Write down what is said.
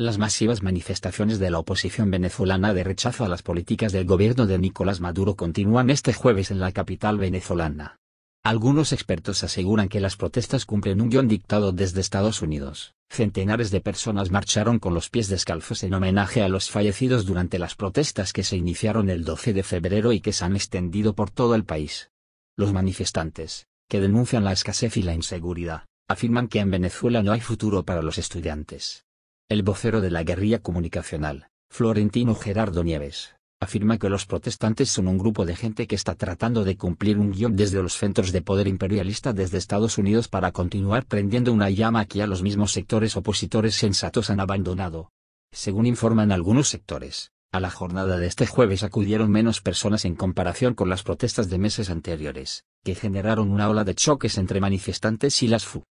las masivas manifestaciones de la oposición venezolana de rechazo a las políticas del gobierno de Nicolás Maduro continúan este jueves en la capital venezolana. Algunos expertos aseguran que las protestas cumplen un guión dictado desde Estados Unidos. Centenares de personas marcharon con los pies descalzos en homenaje a los fallecidos durante las protestas que se iniciaron el 12 de febrero y que se han extendido por todo el país. Los manifestantes, que denuncian la escasez y la inseguridad, afirman que en Venezuela no hay futuro para los estudiantes el vocero de la guerrilla comunicacional, Florentino Gerardo Nieves, afirma que los protestantes son un grupo de gente que está tratando de cumplir un guión desde los centros de poder imperialista desde Estados Unidos para continuar prendiendo una llama que a los mismos sectores opositores sensatos han abandonado. Según informan algunos sectores, a la jornada de este jueves acudieron menos personas en comparación con las protestas de meses anteriores, que generaron una ola de choques entre manifestantes y las FU.